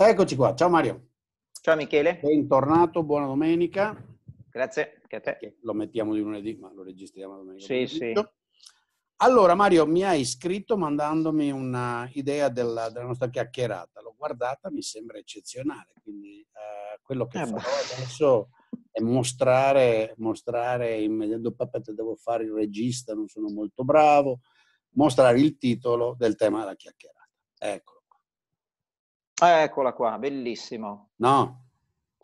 Eccoci qua, ciao Mario. Ciao Michele. Bentornato, buona domenica. Grazie, anche a te. Lo mettiamo di lunedì, ma lo registriamo domenica. Sì, sì. Allora Mario, mi hai scritto mandandomi un'idea della, della, nostra chiacchierata. L'ho guardata, mi sembra eccezionale, quindi eh, quello che eh farò beh. adesso è mostrare, mostrare immediatamente, papà te devo fare il regista, non sono molto bravo, mostrare il titolo del tema della chiacchierata. Ecco Ah, eccola qua, bellissimo. No?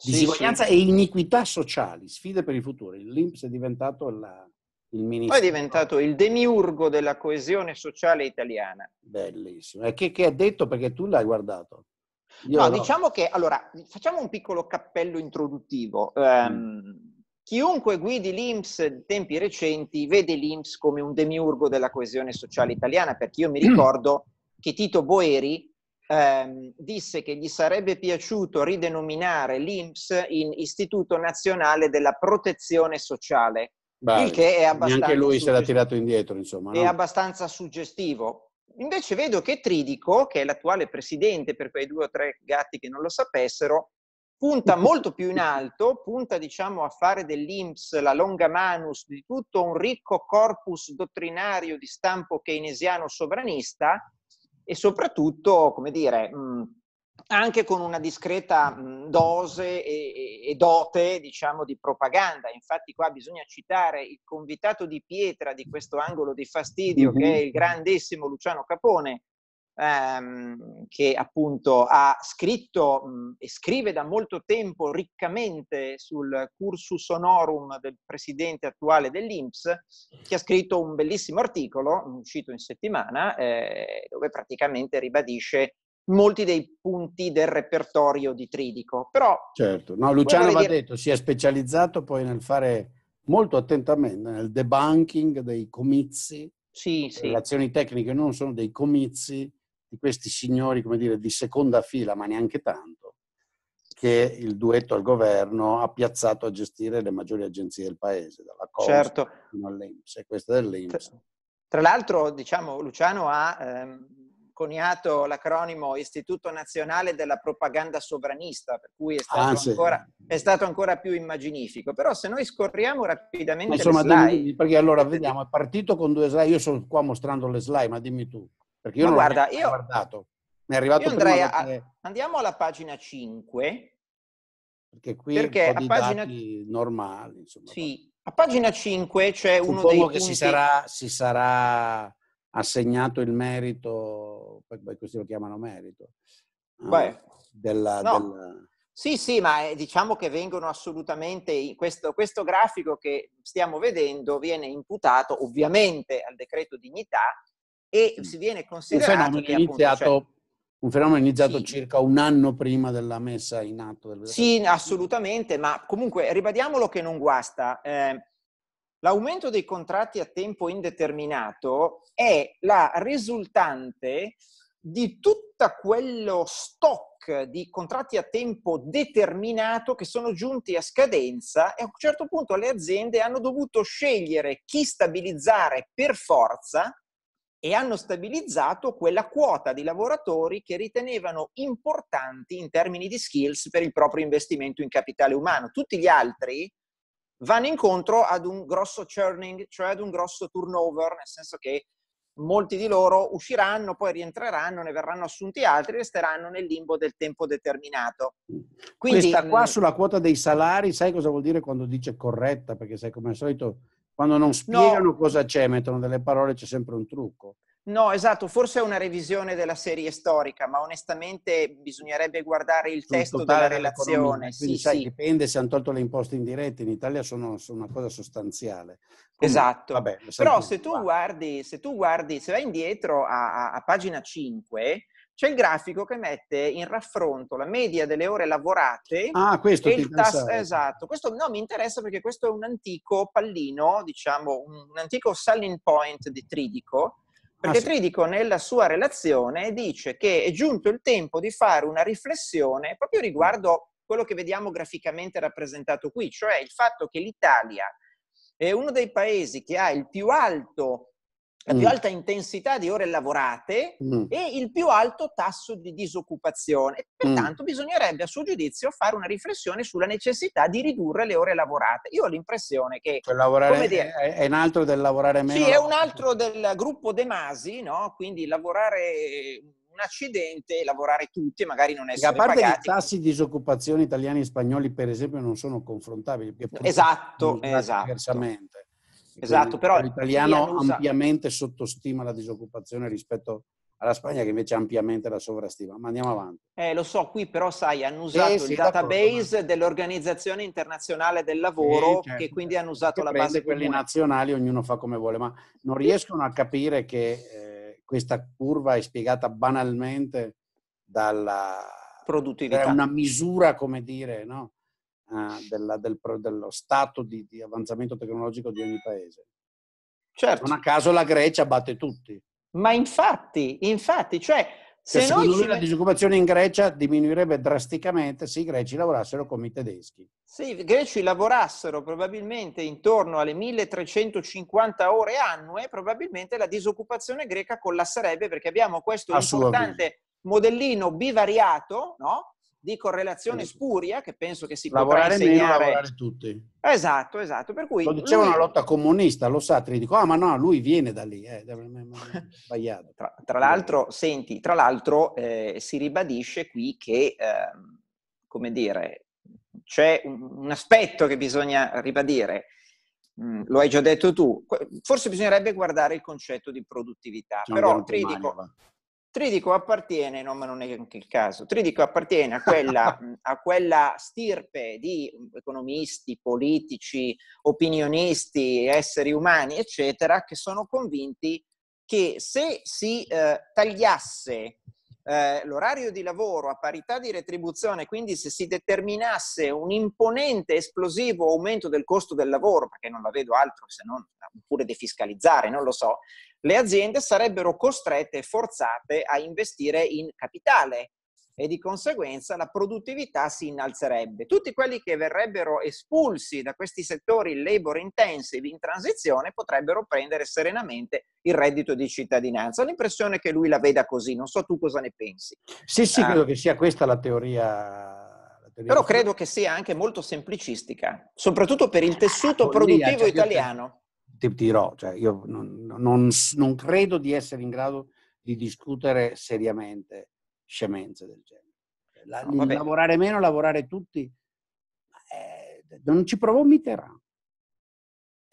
Disuguaglianza sì, e iniquità sociali, sfide per il futuro. L'Inps è diventato la, il ministro. Poi è diventato il demiurgo della coesione sociale italiana. Bellissimo. E che, che ha detto perché tu l'hai guardato? Io no, no, diciamo che, allora, facciamo un piccolo cappello introduttivo. Um, Chiunque guidi l'Inps in tempi recenti vede l'Inps come un demiurgo della coesione sociale italiana, perché io mi ricordo che Tito Boeri ehm, disse che gli sarebbe piaciuto ridenominare l'INPS in Istituto Nazionale della Protezione Sociale, Beh, il che è abbastanza... Anche lui se l'ha tirato indietro, insomma. No? È abbastanza suggestivo. Invece vedo che Tridico, che è l'attuale presidente, per quei due o tre gatti che non lo sapessero, punta molto più in alto, punta diciamo a fare dell'Inps la longa manus di tutto un ricco corpus dottrinario di stampo keynesiano sovranista e soprattutto, come dire, mhmm, anche con una discreta mhmm, dose e, e, dote, diciamo, di propaganda. Infatti qua bisogna citare il convitato di pietra di questo angolo di fastidio, mm-hmm. che è il grandissimo Luciano Capone, ehm, che appunto ha scritto mh, e scrive da molto tempo riccamente sul cursus honorum del presidente attuale dell'Inps, che ha scritto un bellissimo articolo, uscito in settimana, eh, dove praticamente ribadisce molti dei punti del repertorio di Tridico. Però, certo, no, Luciano dire... detto, si è specializzato poi nel fare molto attentamente nel debunking dei comizi, sì, sì. le azioni tecniche non sono dei comizi di questi signori, come dire, di seconda fila, ma neanche tanto, che il duetto al governo ha piazzato a gestire le maggiori agenzie del paese, dalla Costa certo. fino all'Inps, e questa dell'Inps. Tra, l'altro, diciamo, Luciano ha ehm, coniato l'acronimo Istituto Nazionale della Propaganda Sovranista, per cui è ah, stato, ah, ancora, è stato ancora, più immaginifico. Però se noi scorriamo rapidamente ma insomma, le slide... Dimmi, perché allora vediamo, è partito con due slide, io sono qua mostrando le slide, ma dimmi tu. Perché io Ma non guarda, l'ho io, guardato. Mi è arrivato andrei prima perché... a, Andiamo alla pagina 5. Perché qui perché a pagina... normali, insomma. Sì, a pagina 5 c'è uno dei punti... che si sarà, si sarà assegnato il merito, poi questi lo chiamano merito, eh, Beh, della, no. della... Sì, sì, ma eh, diciamo che vengono assolutamente, questo, questo grafico che stiamo vedendo viene imputato ovviamente al decreto dignità, e mm. si viene considerato... Un fenomeno iniziato, appunto, cioè, un fenomeno iniziato sì. circa un anno prima della messa in atto del... Sì, mm. assolutamente, ma comunque ribadiamolo che non guasta. Eh, L'aumento dei contratti a tempo indeterminato è la risultante di tutto quello stock di contratti a tempo determinato che sono giunti a scadenza e a un certo punto le aziende hanno dovuto scegliere chi stabilizzare per forza e hanno stabilizzato quella quota di lavoratori che ritenevano importanti in termini di skills per il proprio investimento in capitale umano. Tutti gli altri vanno incontro ad un grosso churning, cioè ad un grosso turnover, nel senso che molti di loro usciranno, poi rientreranno, ne verranno assunti altri, resteranno nel limbo del tempo determinato. Quindi, Questa qua sulla quota dei salari, sai cosa vuol dire quando dice corretta? Perché sai come al solito quando non spiegano no. cosa c'è, mettono delle parole, c'è sempre un trucco. No, esatto, forse è una revisione della serie storica, ma onestamente bisognerebbe guardare il testo della relazione. Quindi, sì, sai, sì. dipende se hanno tolto le imposte indirette, in Italia sono, sono una cosa sostanziale. Quindi, esatto, vabbè, però se tu, guardi, se tu, guardi, se vai indietro a, a, a pagina 5, c'è il grafico che mette in raffronto la media delle ore lavorate ah, questo e il tasso esatto. Questo no, mi interessa perché questo è un antico pallino, diciamo, un antico selling point di Tridico. Ah, perché ah, sì. Tridico nella sua relazione dice che è giunto il tempo di fare una riflessione proprio riguardo quello che vediamo graficamente rappresentato qui, cioè il fatto che l'Italia è uno dei paesi che ha il più alto la più mm. alta intensità di ore lavorate mm. e il più alto tasso di disoccupazione. Mm. Pertanto mm. bisognerebbe a suo giudizio fare una riflessione sulla necessità di ridurre le ore lavorate. Io ho l'impressione che... Cioè, lavorare dire, è, un altro del lavorare meno. Sì, è un altro del gruppo De Masi, no? quindi lavorare un accidente, lavorare tutti e magari non essere pagati. A parte pagati. i tassi di disoccupazione italiani e spagnoli, per esempio, non sono confrontabili. Esatto, esatto. Diversamente. Esatto, però l'italiano ampiamente sottostima la disoccupazione rispetto alla Spagna che invece ampiamente la sovrastima, ma andiamo avanti. Eh, lo so, qui però sai, hanno usato eh, sì, il database ma... dell'Organizzazione Internazionale del Lavoro eh, certo. che quindi certo. hanno usato che la base quelli comune. nazionali, ognuno fa come vuole, ma non riescono a capire che eh, questa curva è spiegata banalmente dalla produttività. È una misura, come dire, no? Eh, della, del, dello stato di, di, avanzamento tecnologico di ogni paese. Certo. Non a certo. caso la Grecia batte tutti. Ma infatti, infatti, cioè... cioè se noi secondo noi la disoccupazione in Grecia diminuirebbe drasticamente se i greci lavorassero come i tedeschi. Se i greci lavorassero probabilmente intorno alle 1350 ore annue, probabilmente la disoccupazione greca collasserebbe perché abbiamo questo importante modellino bivariato, no? di correlazione spuria che penso che si lavorare potrà insegnare. Meno, lavorare tutti. Esatto, esatto. Per cui lo diceva lui... una lotta comunista, lo sa, Satri, dico, ah ma no, lui viene da lì, eh. sbagliato. Tra, tra, l'altro, senti, tra l'altro eh, si ribadisce qui che, eh, come dire, c'è un, un, aspetto che bisogna ribadire, mm, lo hai già detto tu, forse bisognerebbe guardare il concetto di produttività, Ci però Tridico... Male, Tridico appartiene, no, ma non è anche il caso, Tridico appartiene a quella, a quella stirpe di economisti, politici, opinionisti, esseri umani, eccetera, che sono convinti che se si eh, tagliasse eh, l'orario di lavoro a parità di retribuzione, quindi se si determinasse un imponente esplosivo aumento del costo del lavoro, perché non la vedo altro se non eh, pure defiscalizzare, non lo so, le aziende sarebbero costrette e forzate a investire in capitale e di conseguenza la produttività si innalzerebbe. Tutti quelli che verrebbero espulsi da questi settori labor intensive in transizione potrebbero prendere serenamente il reddito di cittadinanza. Ho l'impressione che lui la veda così, non so tu cosa ne pensi. Sì, sì, ah. credo che sia questa la teoria però credo che sia anche molto semplicistica, soprattutto per il ah, tessuto produttivo cioè, italiano. Ti, ti dirò, cioè, io non, non, non, credo di essere in grado di discutere seriamente scemenze del genere. Cioè, la, no, lavorare meno, lavorare tutti, eh, non ci provò Mitterrand.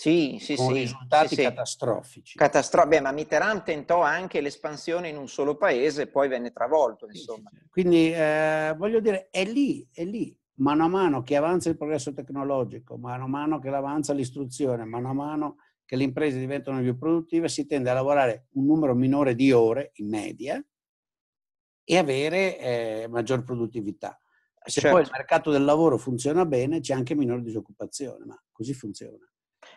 Sì, sì, con sì. risultati sì, catastrofici. Catastro- Beh, ma Mitterrand tentò anche l'espansione in un solo paese e poi venne travolto, insomma. Sì, sì. Quindi, eh, voglio dire, è lì, è lì. Mano a mano che avanza il progresso tecnologico, mano a mano che avanza l'istruzione, mano a mano che le imprese diventano più produttive, si tende a lavorare un numero minore di ore in media, e avere eh, maggior produttività. Se certo. poi il certo. mercato del lavoro funziona bene, c'è anche minore disoccupazione, ma così funziona.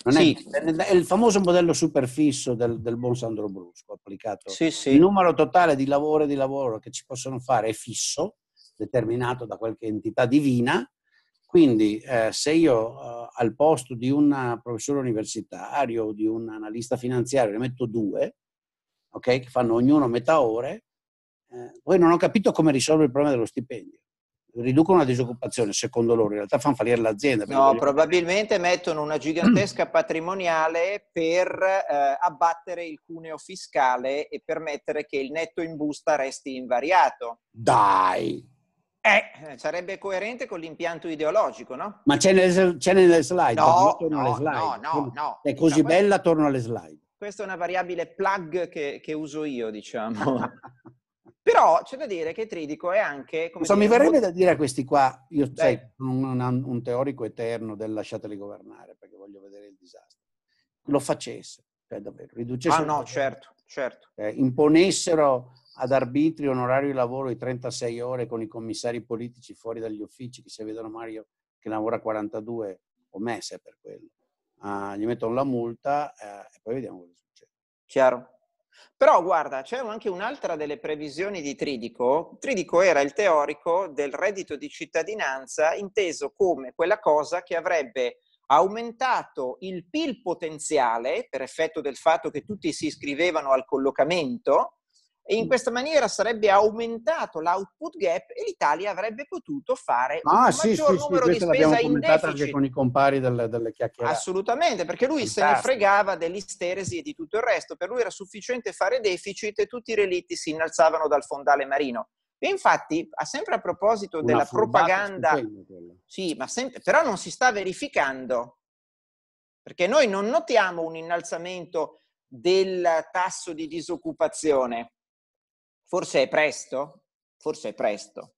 Non sì. è, il famoso modello superfisso del, del buon Sandro Brusco applicato. Sì, sì. Il numero totale di lavoro e di lavoro che ci possono fare è fisso, determinato da qualche entità divina. Quindi eh, se io eh, al posto di un professore universitario o di un analista finanziario ne metto due, okay, che fanno ognuno metà ore, eh, poi non ho capito come risolvere il problema dello stipendio. Riducono la disoccupazione, secondo loro, in realtà fanno fallire l'azienda. No, voglio... probabilmente mettono una gigantesca patrimoniale per eh, abbattere il cuneo fiscale e permettere che il netto in busta resti invariato. Dai! Eh, eh sarebbe coerente con l'impianto ideologico, no? Ma c'è nelle, c'è nelle slide. No, no, alle slide. no, no, no. È così diciamo, bella, torno alle slide. Questa è una variabile plug che, che uso io, diciamo. Però c'è da dire che Tridico è anche... Come so, dire, mi verrebbe molto... da dire a questi qua, io sono sei un, un, teorico eterno del lasciateli governare perché voglio vedere il disastro, lo facesse, cioè davvero, riducesse... Ah no, certo, certo. Eh, imponessero ad arbitrio un orario di lavoro di 36 ore con i commissari politici fuori dagli uffici che se vedono Mario che lavora 42 o me, se è per quello. Uh, gli mettono la multa uh, e poi vediamo cosa succede. Chiaro. Però guarda, c'è anche un'altra delle previsioni di Tridico. Tridico era il teorico del reddito di cittadinanza inteso come quella cosa che avrebbe aumentato il PIL potenziale per effetto del fatto che tutti si iscrivevano al collocamento e in questa maniera sarebbe aumentato l'output gap e l'Italia avrebbe potuto fare ah, un sì, maggior sì, numero sì, di spesa in deficit. con i compari delle, delle chiacchierate. Assolutamente, perché lui Fantastico. se ne fregava dell'isteresi e di tutto il resto. Per lui era sufficiente fare deficit e tutti i relitti si innalzavano dal fondale marino. E infatti, sempre a proposito Una della propaganda, sì, ma sempre, però non si sta verificando, perché noi non notiamo un innalzamento del tasso di disoccupazione Forse è presto? Forse è presto.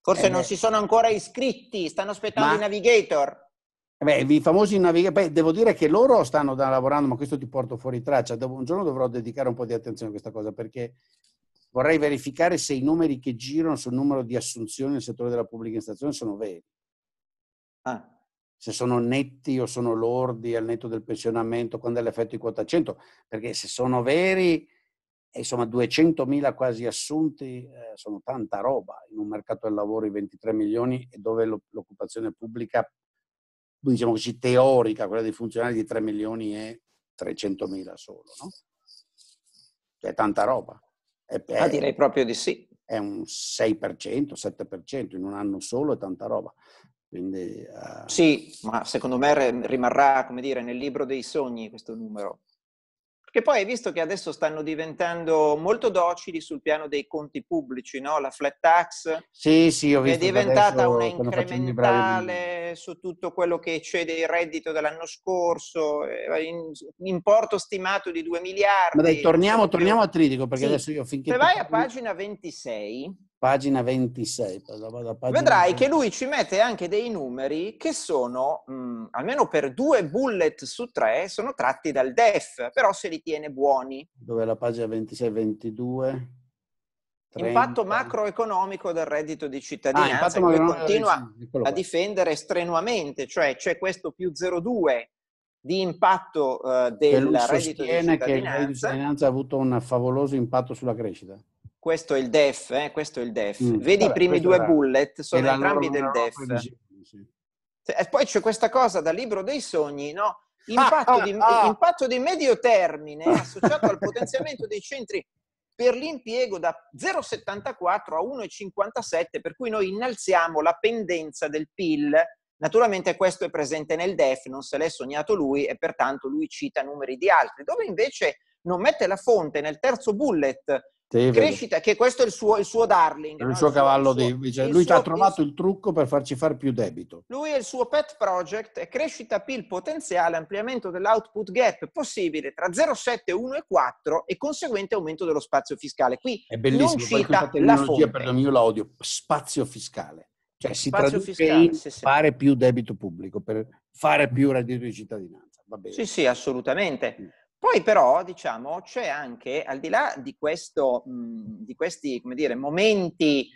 Forse eh non beh. si sono ancora iscritti, stanno aspettando ma... i navigator. Eh beh, i famosi navigatori, devo dire che loro stanno da lavorando, ma questo ti porto fuori traccia. Dopo un giorno dovrò dedicare un po' di attenzione a questa cosa perché vorrei verificare se i numeri che girano sul numero di assunzioni nel settore della pubblica amministrazione sono veri. Ah. Se sono netti o sono lordi al netto del pensionamento, quando è l'effetto di quota 100, perché se sono veri insomma 200.000 quasi assunti eh, sono tanta roba in un mercato del lavoro di 23 milioni e dove l'occupazione pubblica, diciamo così, teorica, quella dei funzionari di 3 milioni e 300.000 solo, no? Cioè, è tanta roba. È, ah, direi proprio di sì. È un 6%, 7% in un anno solo è tanta roba. Quindi, uh... Sì, ma secondo me rimarrà, come dire, nel libro dei sogni questo numero. Perché poi hai visto che adesso stanno diventando molto docili sul piano dei conti pubblici, no? La flat tax sì, sì, ho visto è diventata una incrementale su tutto quello che eccede il reddito dell'anno scorso, eh, in, importo stimato di 2 miliardi. Vabbè, torniamo, torniamo a Tritico perché sì. adesso io finché... Se vai a pagina 26... Pagina 26. Pagina vedrai 26. che lui ci mette anche dei numeri che sono, mh, mm, almeno per due bullet su tre, sono tratti dal DEF, però se li tiene buoni. Dove la pagina 26-22? 30... Impatto macroeconomico del reddito di ah, cittadinanza ah, che continua a difendere strenuamente, cioè c'è questo più 0,2 di impatto uh, del reddito di cittadinanza. che il reddito di cittadinanza ha avuto un favoloso impatto sulla crescita. Questo è il DEF, eh? questo è il DEF. Mm, Vedi vabbè, i primi due era, bullet, sono entrambi del DEF. Sì. Cioè, e poi c'è questa cosa dal libro dei sogni, no? Ah, impatto, ah, di, ah. impatto di medio termine associato al potenziamento dei centri per l'impiego da 0,74 a 1,57, per cui noi innalziamo la pendenza del PIL. Naturalmente questo è presente nel DEF, non se l'è sognato lui e pertanto lui cita numeri di altri, dove invece non mette la fonte nel terzo bullet Tevere. Crescita, che questo è il suo, il suo darling. È il no? suo il cavallo suo, di... Cioè, lui ti ha trovato il trucco per farci fare più debito. Lui e il suo pet project è crescita PIL potenziale, ampliamento dell'output gap possibile tra 0,7, 1 e 4 e conseguente aumento dello spazio fiscale. Qui è bellissimo, non cita la fonte. Perdone, io la odio. Spazio fiscale. Cioè si spazio fiscale, in sì, sì. fare più debito pubblico, per fare più reddito di cittadinanza. Va bene. Sì, sì, assolutamente. Mm. Poi però, diciamo, c'è anche, al di là di, questo, mhmm, di questi, come dire, momenti,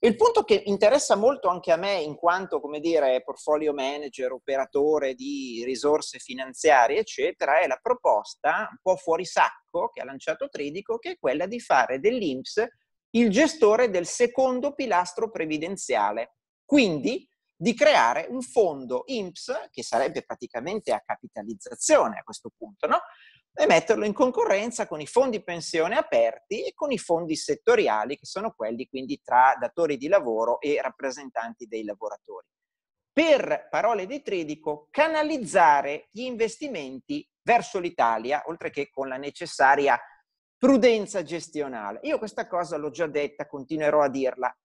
il punto che interessa molto anche a me in quanto, come dire, portfolio manager, operatore di risorse finanziarie, eccetera, è la proposta un po' fuori sacco che ha lanciato Tridico, che è quella di fare dell'Inps il gestore del secondo pilastro previdenziale. Quindi, di creare un fondo IMPS, che sarebbe praticamente a capitalizzazione a questo punto, no? e metterlo in concorrenza con i fondi pensione aperti e con i fondi settoriali, che sono quelli quindi tra datori di lavoro e rappresentanti dei lavoratori. Per parole di Tridico, canalizzare gli investimenti verso l'Italia, oltre che con la necessaria prudenza gestionale. Io questa cosa l'ho già detta, continuerò a dirla.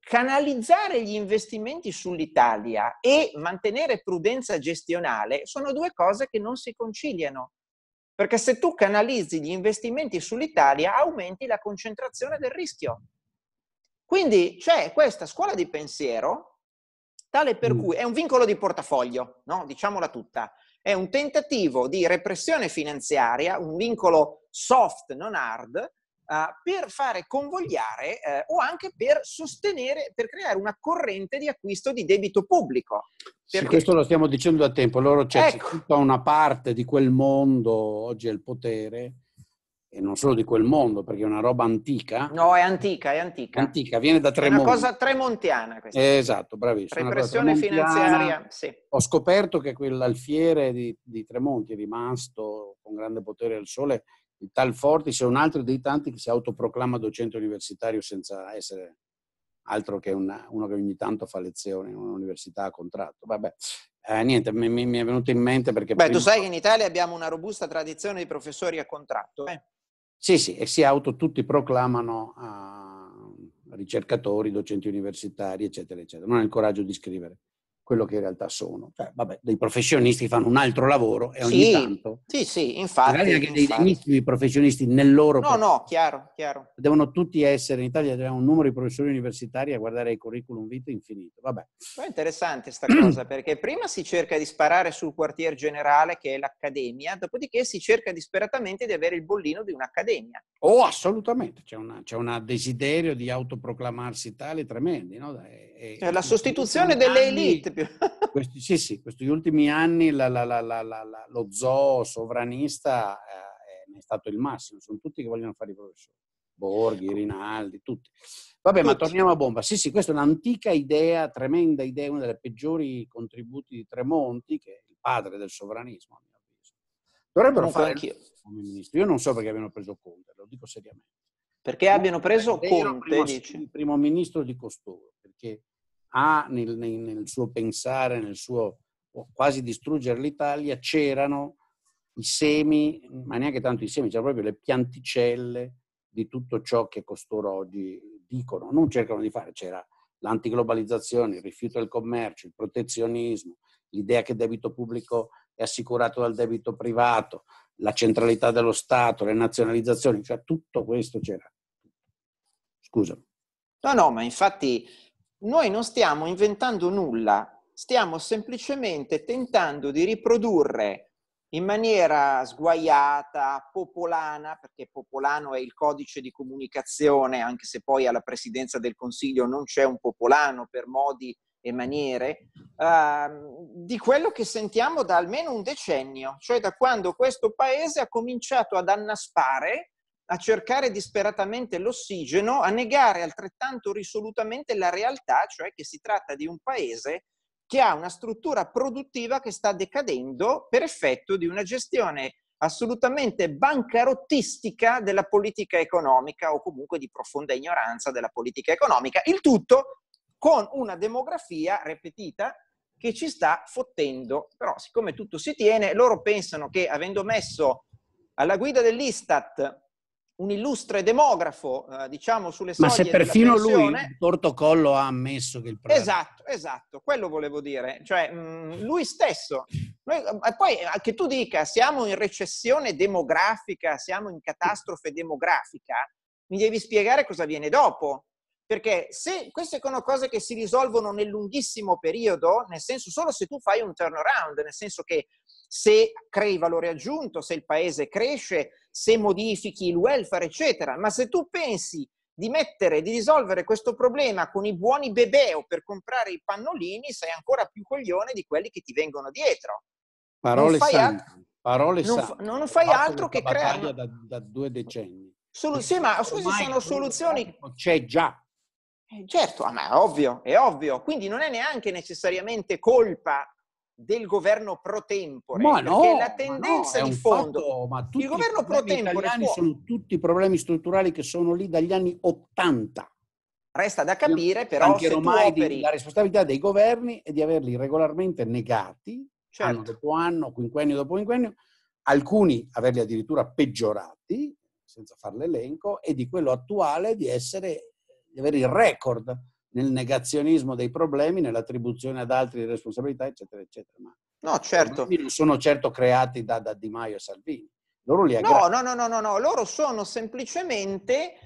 Canalizzare gli investimenti sull'Italia e mantenere prudenza gestionale sono due cose che non si conciliano perché se tu canalizzi gli investimenti sull'Italia, aumenti la concentrazione del rischio. Quindi c'è questa scuola di pensiero, tale per mm. cui è un vincolo di portafoglio, no? diciamola tutta, è un tentativo di repressione finanziaria, un vincolo soft, non hard, per fare convogliare eh, o anche per sostenere, per creare una corrente di acquisto di debito pubblico. Perché... Sì, questo lo stiamo dicendo da tempo, loro cioè, c'è ecco. tutta una parte di quel mondo, oggi è il potere, e non solo di quel mondo, perché è una roba antica. No, è antica, è antica. Antica, viene da Tremonti. È una cosa tremontiana questa. esatto, bravissimo. Repressione finanziaria, sì. Ho scoperto che quell'alfiere di, di Tremonti è rimasto con grande potere al sole il tal Forti, c'è un altro dei tanti che si autoproclama docente universitario senza essere altro che una, uno che ogni tanto fa lezioni in un'università a contratto. Vabbè, eh, niente, mi, mi, è venuto in mente perché... Beh, prima... tu sai che in Italia abbiamo una robusta tradizione di professori a contratto, eh? Sì, sì, e si auto tutti proclamano uh, ricercatori, docenti universitari, eccetera, eccetera. Non hanno il coraggio di scrivere quello che in realtà sono. Cioè, vabbè, dei professionisti fanno un altro lavoro e ogni sì, tanto... Sì, sì, infatti... Magari anche infatti. dei degnissimi professionisti nel loro... No, no, chiaro, chiaro. Devono tutti essere, in Italia abbiamo un numero di professori universitari a guardare il curriculum vitae infinito, vabbè. Poi è interessante sta cosa, perché prima si cerca di sparare sul quartier generale, che è l'accademia, dopodiché si cerca disperatamente di avere il bollino di un'accademia. Oh, assolutamente, c'è un desiderio di autoproclamarsi tale tremendi, no? Dai è, cioè, eh, la sostituzione delle anni, elite. questi, sì, sì, questi ultimi anni la, la, la, lo zoo sovranista eh, è stato il massimo, sono tutti che vogliono fare i professori. Borghi, Rinaldi, tutti. Vabbè, tutti. ma torniamo a bomba. Sì, sì, questa è un'antica idea, tremenda idea, uno dei peggiori contributi di Tremonti, che è il padre del sovranismo, a mio avviso. Dovrebbero non fare anch'io. come ministro. Io non so perché abbiano preso Conte, lo dico seriamente. Perché abbiano preso Conte, primo, Il primo ministro di costoro, perché ha nel, nel suo pensare, nel suo quasi distruggere l'Italia, c'erano i semi, ma neanche tanto i semi, c'erano proprio le pianticelle di tutto ciò che costoro oggi dicono, non cercano di fare, c'era l'antiglobalizzazione, il rifiuto del commercio, il protezionismo, l'idea che il debito pubblico è assicurato dal debito privato, la centralità dello Stato, le nazionalizzazioni, cioè tutto questo c'era. Scusami. No, no, ma infatti noi non stiamo inventando nulla, stiamo semplicemente tentando di riprodurre in maniera sguaiata, popolana, perché popolano è il codice di comunicazione, anche se poi alla presidenza del Consiglio non c'è un popolano per modi e maniere, uh, di quello che sentiamo da almeno un decennio, cioè da quando questo paese ha cominciato ad annaspare a cercare disperatamente l'ossigeno, a negare altrettanto risolutamente la realtà, cioè che si tratta di un paese che ha una struttura produttiva che sta decadendo per effetto di una gestione assolutamente bancarottistica della politica economica o comunque di profonda ignoranza della politica economica, il tutto con una demografia ripetita che ci sta fottendo. Però siccome tutto si tiene, loro pensano che avendo messo alla guida dell'Istat un illustre demografo, eh, diciamo, sulle Ma se perfino pensione... lui il portocollo ha ammesso che il problema... Esatto, esatto, quello volevo dire. Cioè, mh, mm, lui stesso. Noi, mm, poi che tu dica siamo in recessione demografica, siamo in catastrofe demografica, mi devi spiegare cosa viene dopo. Perché se queste sono cose che si risolvono nel lunghissimo periodo, nel senso solo se tu fai un turnaround, nel senso che se crei valore aggiunto, se il paese cresce, se modifichi il welfare, eccetera. Ma se tu pensi di mettere, di risolvere questo problema con i buoni bebè o per comprare i pannolini, sei ancora più coglione di quelli che ti vengono dietro. Parole sante. Altro, parole non, sante. non fai altro che creare... Da, da due decenni. Soluzioni, ma scusi, sono soluzioni... C'è già. Eh, certo, ah, ma è ovvio, è ovvio. Quindi non è neanche necessariamente colpa del governo pro tempore ma no, perché la tendenza no, di fondo fatto, ma tutti il governo pro tempore può... sono tutti problemi strutturali che sono lì dagli anni 80 resta da capire però Anche se ormai operi... la responsabilità dei governi è di averli regolarmente negati certo. anno dopo anno, quinquennio dopo quinquennio alcuni averli addirittura peggiorati senza far l'elenco e di quello attuale di essere di avere il record nel negazionismo dei problemi, nell'attribuzione ad altri di responsabilità, eccetera, eccetera. Ma no, certo. non sono certo creati da, da Di Maio e Salvini. Loro li aggravano. No, no, no, no, no, loro sono semplicemente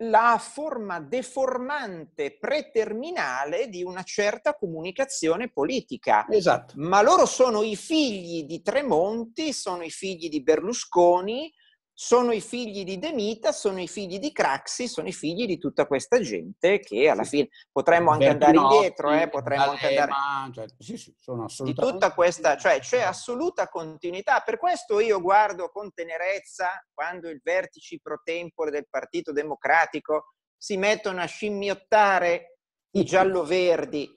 la forma deformante preterminale di una certa comunicazione politica. Esatto. Ma loro sono i figli di Tremonti, sono i figli di Berlusconi, sono i figli di Demita, sono i figli di Craxi, sono i figli di tutta questa gente che alla fine potremmo anche andare indietro, eh, potremmo anche andare... Cioè, sì, sì, sono assolutamente... Di tutta questa, cioè c'è assoluta continuità, per questo io guardo con tenerezza quando il vertice pro tempore del Partito Democratico si mettono a scimmiottare i giallo-verdi,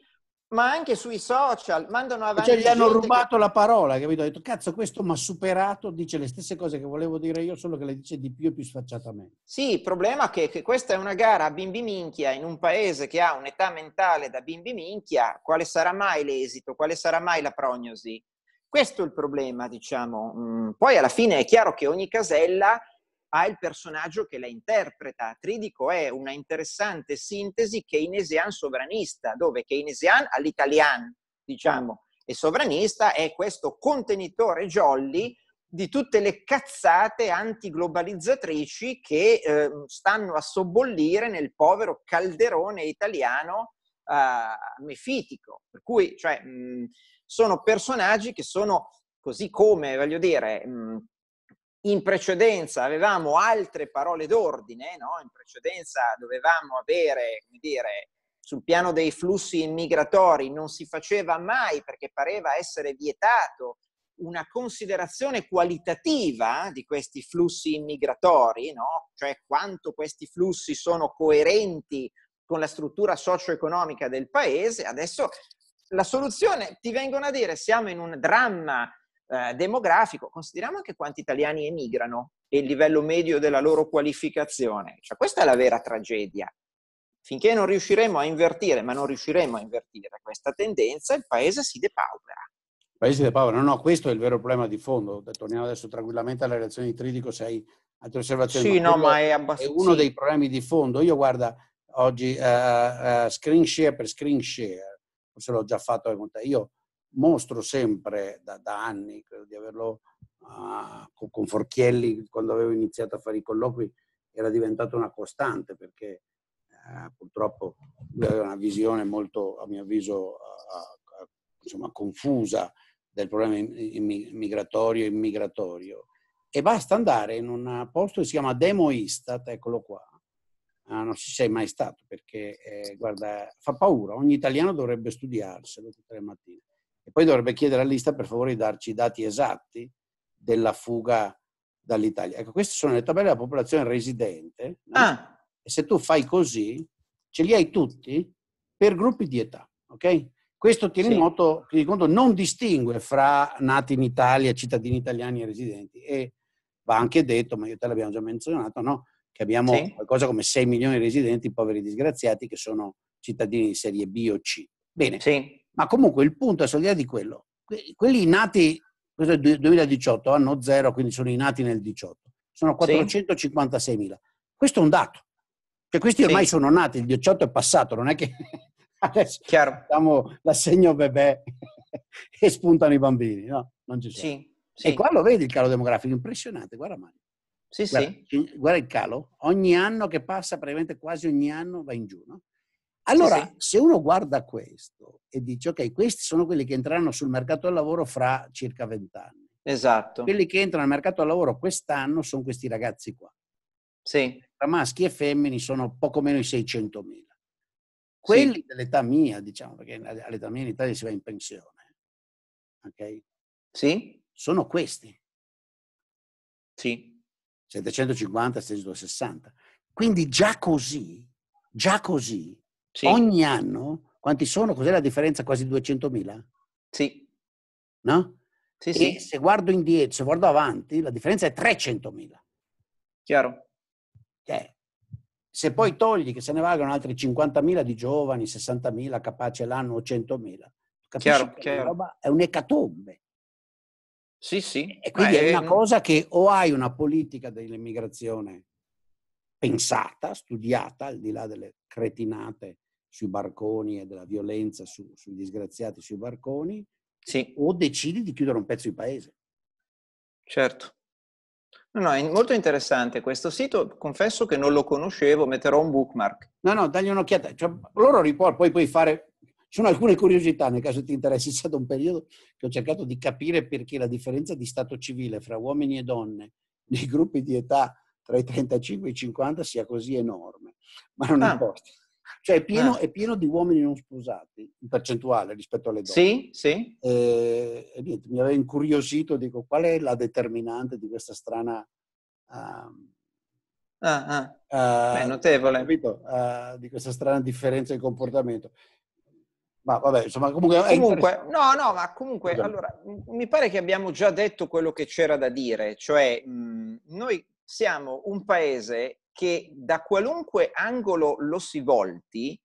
ma anche sui social mandano avanti. Cioè, gli hanno rubato che... la parola, capito? Ho detto, cazzo, questo mi ha superato, dice le stesse cose che volevo dire io, solo che le dice di più e più sfacciatamente. Sì, il problema è che, che questa è una gara a bimbi minchia in un paese che ha un'età mentale da bimbi minchia, quale sarà mai l'esito, quale sarà mai la prognosi? Questo è il problema, diciamo. Mm, poi alla fine è chiaro che ogni casella ha il personaggio che la interpreta. Tridico è una interessante sintesi keynesian sovranista, dove keynesian all'italiano, diciamo, e mm. sovranista è questo contenitore jolly di tutte le cazzate antiglobalizzatrici che eh, stanno a sobbollire nel povero calderone italiano eh, mefitico. Per cui, cioè, mh, mm, sono personaggi che sono così come, voglio dire, mh, mm, in precedenza avevamo altre parole d'ordine, no? in precedenza dovevamo avere, come dire, sul piano dei flussi immigratori non si faceva mai perché pareva essere vietato una considerazione qualitativa di questi flussi immigratori, no? cioè quanto questi flussi sono coerenti con la struttura socio-economica del paese, adesso la soluzione ti vengono a dire siamo in un dramma eh, demografico, consideriamo anche quanti italiani emigrano e il livello medio della loro qualificazione. Cioè, questa è la vera tragedia. Finché non riusciremo a invertire, ma non riusciremo a invertire questa tendenza, il paese si depaupera. Il paese depaupera, no, no, questo è il vero problema di fondo. Torniamo adesso tranquillamente alla relazione di Tridico, se hai altre osservazioni. Sì, ma no, ma è abbastanza... È uno dei problemi di fondo. Io guarda, oggi uh, uh, screen share per screen share, forse l'ho già fatto, eh, io mostro sempre da, da anni, credo di averlo uh, con, Forchielli quando avevo iniziato a fare i colloqui, era diventato una costante perché uh, purtroppo lui aveva una visione molto, a mio avviso, uh, insomma, confusa del problema migratorio e immigratorio. E basta andare in un posto che si chiama Demoistat, eccolo qua. Ah, non ci sei mai stato perché, eh, guarda, fa paura. Ogni italiano dovrebbe studiarselo tutte le mattine. E poi dovrebbe chiedere all'Ista per favore di darci i dati esatti della fuga dall'Italia. Ecco, queste sono le tabelle della popolazione residente. No? Ah. E se tu fai così, ce li hai tutti per gruppi di età, ok? Questo tieni, sì. noto, tieni conto, non distingue fra nati in Italia, cittadini italiani e residenti. E va anche detto, ma io te l'abbiamo già menzionato, no? che abbiamo sì. qualcosa come 6 milioni di residenti, poveri disgraziati, che sono cittadini di serie B o C. Bene, sì. Ma comunque il punto è solidale di quello. Quelli nati, questo è il 2018, hanno zero, quindi sono i nati nel 18. Sono 456.000. Sì. Questo è un dato. Cioè questi ormai sì. sono nati, il 18 è passato, non è che adesso Chiaro. diciamo l'assegno bebè e spuntano i bambini, no? Non ci sono. Sì, sì. E qua lo vedi il calo demografico, impressionante, guarda Mario. Sì, guarda, sì. guarda il calo, ogni anno che passa, praticamente quasi ogni anno va in giù, no? Allora, sì, se uno guarda questo e dice, ok, questi sono quelli che entreranno sul mercato del lavoro fra circa vent'anni. Esatto. Quelli che entrano al mercato del lavoro quest'anno sono questi ragazzi qua. Sì. Tra maschi e femmini sono poco meno di 600.000. Quelli sì. dell'età mia, diciamo, perché all'età mia in Italia si va in pensione. Ok? Sì. Sono questi. Sì. 750, 660. Quindi già così, già così, sì. Ogni anno, quanti sono? Cos'è la differenza? Quasi 200.000? Sì. No? Sì, sì. se guardo indietro, se guardo avanti, la differenza è 300.000. Chiaro. Eh. Se poi togli che se ne valgono altri 50.000 di giovani, 60.000 capace l'anno o 100.000, chiaro, chiaro. è un'ecatombe. Sì, sì. E quindi eh, è una ehm cosa che o hai una politica dell'immigrazione pensata, studiata, al di là delle cretinate sui barconi e della violenza su, sui disgraziati sui barconi, sì. o decidi di chiudere un pezzo di paese. Certo. No, no, è molto interessante questo sito, confesso che non lo conoscevo, metterò un bookmark. No, no, dagli un'occhiata, cioè, loro riportano, poi puoi fare, ci sono alcune curiosità nel caso ti interessi, è stato un periodo che ho cercato di capire perché la differenza di stato civile fra uomini e donne nei gruppi di età tra i 35 e i 50 sia così enorme, ma non ah. importa. Cioè è pieno, ah. è pieno, di uomini non sposati in percentuale rispetto alle donne. Sì, sì. E, eh, e niente, mi aveva incuriosito, dico, qual è la determinante di questa strana... Um, ah, ah. Uh, Beh, notevole. Capito? Uh, di questa strana differenza di comportamento. Ma vabbè, insomma, comunque... comunque no, no, ma comunque, Scusami. allora, mi pare che abbiamo già detto quello che c'era da dire, cioè mh, noi siamo un paese che da qualunque angolo lo si volti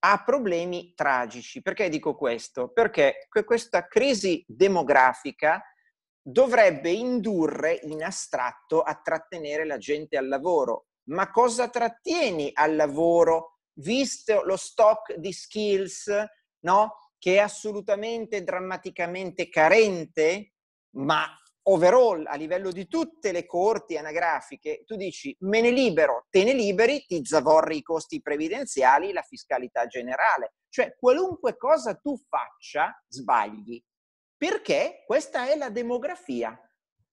ha problemi tragici. Perché dico questo? Perché questa crisi demografica dovrebbe indurre in astratto a trattenere la gente al lavoro. Ma cosa trattieni al lavoro visto lo stock di skills, no? che è assolutamente drammaticamente carente, ma overall, a livello di tutte le corti anagrafiche, tu dici me ne libero, te ne liberi, ti zavorri i costi previdenziali, la fiscalità generale. Cioè, qualunque cosa tu faccia, sbagli. Perché questa è la demografia.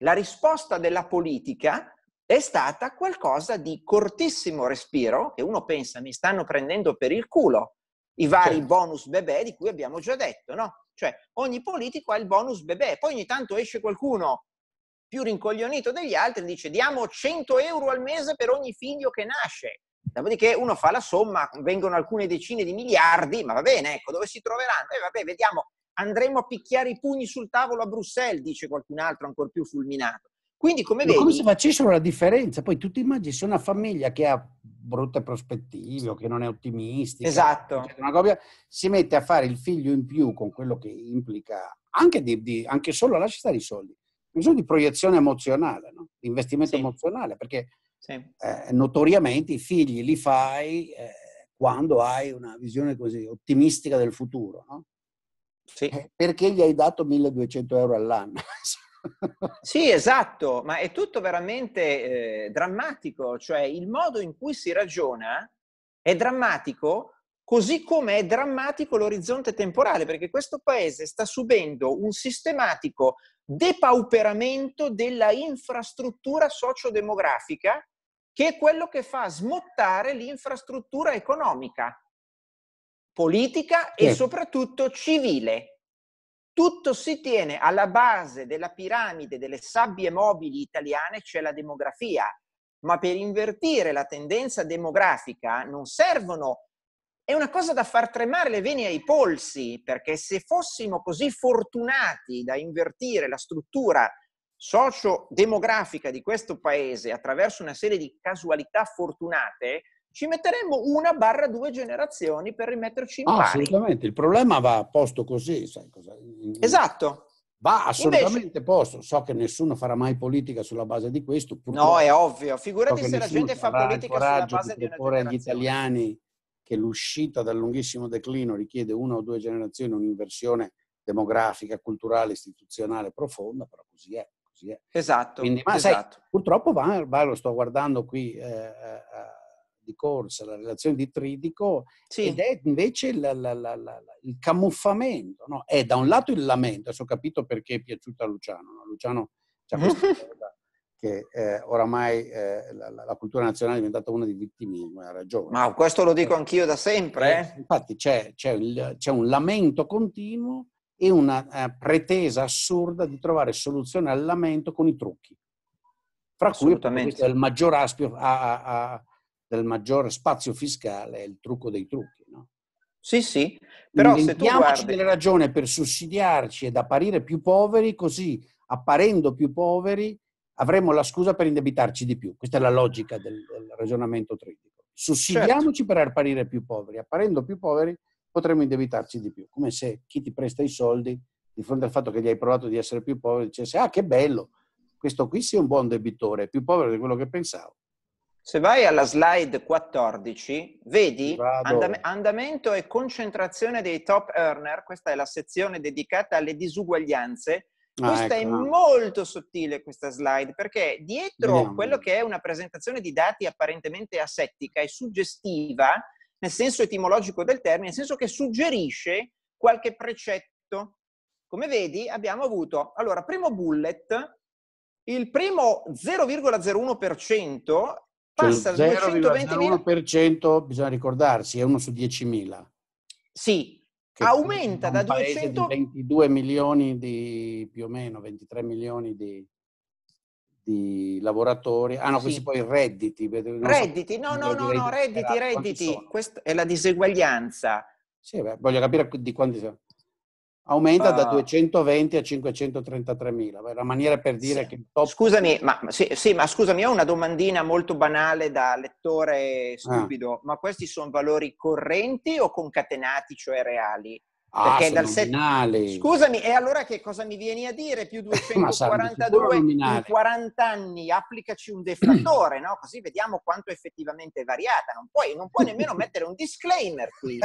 La risposta della politica è stata qualcosa di cortissimo respiro, che uno pensa mi stanno prendendo per il culo, i vari certo. bonus bebè di cui abbiamo già detto, no? Cioè ogni politico ha il bonus bebè, poi ogni tanto esce qualcuno più rincoglionito degli altri e dice diamo 100 euro al mese per ogni figlio che nasce. Dopodiché uno fa la somma, vengono alcune decine di miliardi, ma va bene, ecco, dove si troveranno? E eh, vabbè, vediamo, andremo a picchiare i pugni sul tavolo a Bruxelles, dice qualcun altro ancora più fulminato. Quindi come vedi... Come se facessero la differenza, poi tu ti immagini se una famiglia che ha brutte prospettive o che non è ottimistica, esatto. Copia, si mette a fare il figlio in più con quello che implica anche, di, di, anche solo, lascia stare i soldi, un solo di proiezione emozionale, no? di investimento sì. emozionale, perché sì. eh, notoriamente i figli li fai eh, quando hai una visione così ottimistica del futuro, no? sì. Eh, perché gli hai dato 1200 euro all'anno. sì, esatto, ma è tutto veramente eh, drammatico, cioè il modo in cui si ragiona è drammatico così come è drammatico l'orizzonte temporale, perché questo paese sta subendo un sistematico depauperamento della infrastruttura sociodemografica, che è quello che fa smottare l'infrastruttura economica, politica e soprattutto civile. Tutto si tiene alla base della piramide delle sabbie mobili italiane, cioè la demografia. Ma per invertire la tendenza demografica non servono è una cosa da far tremare le vene ai polsi, perché se fossimo così fortunati da invertire la struttura socio-demografica di questo paese attraverso una serie di casualità fortunate, ci metteremmo una barra due generazioni per rimetterci in ah, pari. Assolutamente, il problema va posto così, sai cosa? Esatto. Va assolutamente Invece... posto. So che nessuno farà mai politica sulla base di questo. No, è ovvio. Figurati so se la gente fa politica sulla base di, di una agli italiani che l'uscita dal lunghissimo declino richiede una o due generazioni, un'inversione demografica, culturale, istituzionale profonda, però così è. Così è. Esatto. Quindi, ma esatto. Sai, purtroppo va, va, lo sto guardando qui eh, eh, eh di Corsa, la relazione di Tridico, sì. ed è invece la, la, la, il camuffamento. No? È da un lato il lamento, adesso ho capito perché è piaciuto a Luciano. No? Luciano c'ha questa cosa che eh, oramai eh, la, cultura nazionale è diventata una di vittimismo, ha ragione. Ma questo lo dico eh, anch'io da sempre. Eh? eh, infatti c'è, c'è, il, c'è un lamento continuo e una eh, pretesa assurda di trovare soluzione al lamento con i trucchi. Fra cui è il maggior aspio a, a, a, del maggiore spazio fiscale è il trucco dei trucchi. No? Sì, sì, però se tu guardi... delle ragioni per sussidiarci ed apparire più poveri, così apparendo più poveri avremo la scusa per indebitarci di più. Questa è la logica del, del ragionamento tridico. Sussidiamoci certo. per apparire più poveri, apparendo più poveri potremo indebitarci di più, come se chi ti presta i soldi, di fronte al fatto che gli hai provato di essere più povero, dicesse, ah che bello, questo qui sia un buon debitore, è più povero di quello che pensavo. Se vai alla slide 14, vedi andam- andamento e concentrazione dei top earner, questa è la sezione dedicata alle disuguaglianze. Ah, questa ecco. è molto sottile questa slide perché dietro Vediamo. quello che è una presentazione di dati apparentemente asettica e suggestiva, nel senso etimologico del termine, nel senso che suggerisce qualche precetto. Come vedi abbiamo avuto, allora, primo bullet, il primo 0,01% cioè, Passa cioè, al 220.000%, bisogna ricordarsi, è uno su 10.000. Sì, aumenta da 200... 22 milioni di, più o meno, 23 milioni di, di lavoratori. Ah no, sì. questi poi redditi. Redditi, no, no, no, redditi, redditi. Questa è la diseguaglianza. Sì, beh, voglio capire di quanti sono aumenta ah. da 220 a 533 mila, una maniera per dire sì. che top... Scusami, ma, sì, sì, ma scusami, ho una domandina molto banale da lettore stupido, ah. ma questi sono valori correnti o concatenati, cioè reali? Ah, perché dal set... Scusami, e allora che cosa mi vieni a dire? Più 242 in 40 anni, applicaci un deflatore, no? Così vediamo quanto effettivamente è variata. Non puoi, non puoi nemmeno mettere un disclaimer qui.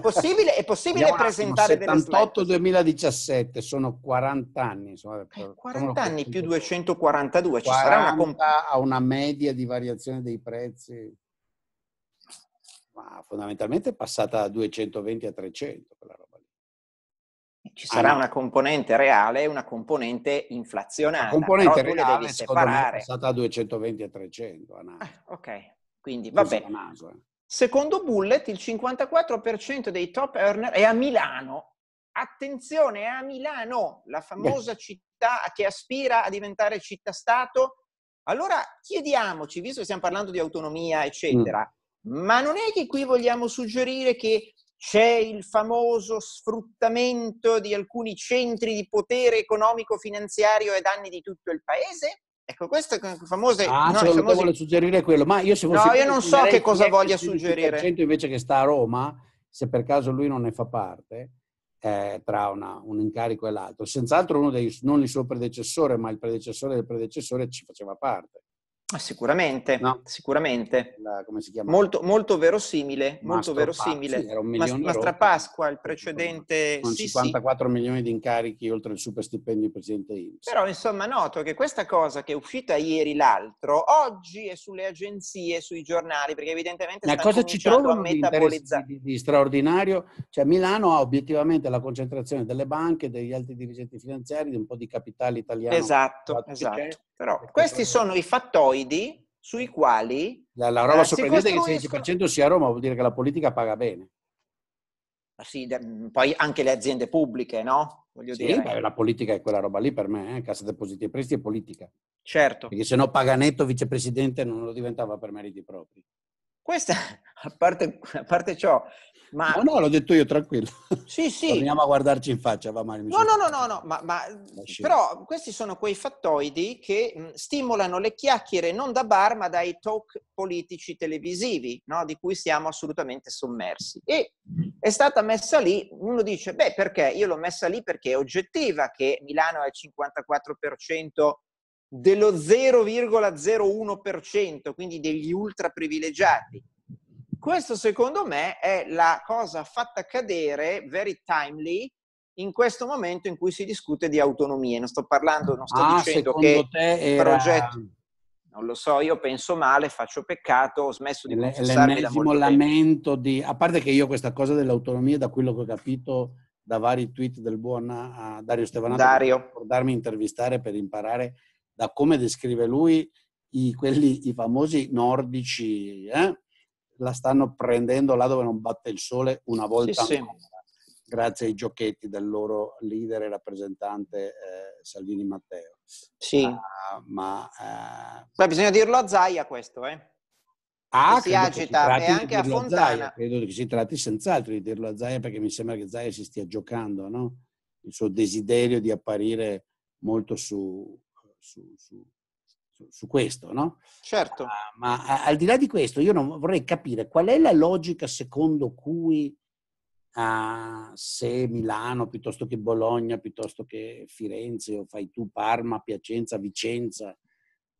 Possibile, è possibile Andiamo presentare attimo, 78 2017, sono 40 anni. Insomma, per, 40 anni più 242, ci sarà una comp- a una media di variazione dei prezzi. Ma fondamentalmente è passata da 220 a 300 quella roba. Ci ah, sarà allora. una componente reale e una componente inflazionata. La componente però reale devi separare. è stata 220 e 300. Ah, ok, quindi va bene. Eh. Secondo Bullet il 54% dei top earner è a Milano. Attenzione, è a Milano, la famosa Beh. città che aspira a diventare città-stato. Allora chiediamoci, visto che stiamo parlando di autonomia, mm. eccetera, mm. ma non è che qui vogliamo suggerire che c'è il famoso sfruttamento di alcuni centri di potere economico-finanziario ai danni di tutto il paese? Ecco, questo è famose... Ah, no, famose... vuole suggerire quello, ma io se No, io non so che cosa voglia suggerire. Il invece che sta a Roma, se per caso lui non ne fa parte, eh, tra una, un incarico e l'altro. Senz'altro uno dei, non il suo predecessore, ma il predecessore del predecessore ci faceva parte. Ah, sicuramente, no. sicuramente. La, come si chiama? Molto, molto verosimile, Mastro molto verosimile. Pa- sì, era un Mas- Mastrapasqua, il precedente... Con 54 sì. milioni di incarichi oltre il super stipendio del presidente Inps. Però insomma noto che questa cosa che è uscita ieri l'altro, oggi è sulle agenzie, sui giornali, perché evidentemente... Ma cosa ci trovano di, di, di straordinario? Cioè Milano ha obiettivamente la concentrazione delle banche, degli altri dirigenti finanziari, di un po' di capitale italiano. Esatto, esatto. Però questi sono i fattoidi sui quali... La, la roba eh, sorprendente è che il 16% sia a Roma vuol dire che la politica paga bene. Ma Sì, poi anche le aziende pubbliche, no? Voglio sì, dire. Beh, la politica è quella roba lì per me, eh? Cassa Depositi e Prestiti è politica. Certo. Perché se no Paganetto vicepresidente non lo diventava per meriti propri. Questa, a parte, a parte ciò, ma no, no, l'ho detto io, tranquillo. Sì, sì. Torniamo a guardarci in faccia, va male. No, no, no, no, no, ma, ma... però questi sono quei fattoidi che stimolano le chiacchiere non da bar, ma dai talk politici televisivi, no? di cui siamo assolutamente sommersi. E è stata messa lì, uno dice, beh, perché? Io l'ho messa lì perché è oggettiva che Milano è il 54% dello 0,01%, quindi degli ultra privilegiati questo secondo me è la cosa fatta cadere, very timely, in questo momento in cui si discute di autonomie. Non sto parlando, non sto ah, dicendo che il progetto... Non lo so, io penso male, faccio peccato, ho smesso di confessarmi L- L'ennesimo lamento di... A parte che io questa cosa dell'autonomia, da quello che ho capito da vari tweet del buon Dario Stevanato, Dario. per darmi intervistare per imparare da come descrive lui i, quelli, i famosi nordici, eh? la stanno prendendo là dove non batte il sole una volta sì, ancora, sì. grazie ai giochetti del loro leader e rappresentante eh, Salvini Matteo. Sì. Uh, ma, uh, eh, ma, bisogna dirlo a Zaia questo, eh? Ah, si agita si e anche a Fontana. credo che si tratti senz'altro di dirlo a Zaia perché mi sembra che Zaia si stia giocando, no? Il suo desiderio di apparire molto su, su, su su, su questo, no? Certo. Ma, ma, al di là di questo, io non, vorrei capire qual è la logica secondo cui uh, se Milano piuttosto che Bologna, piuttosto che Firenze o fai tu Parma, Piacenza, Vicenza,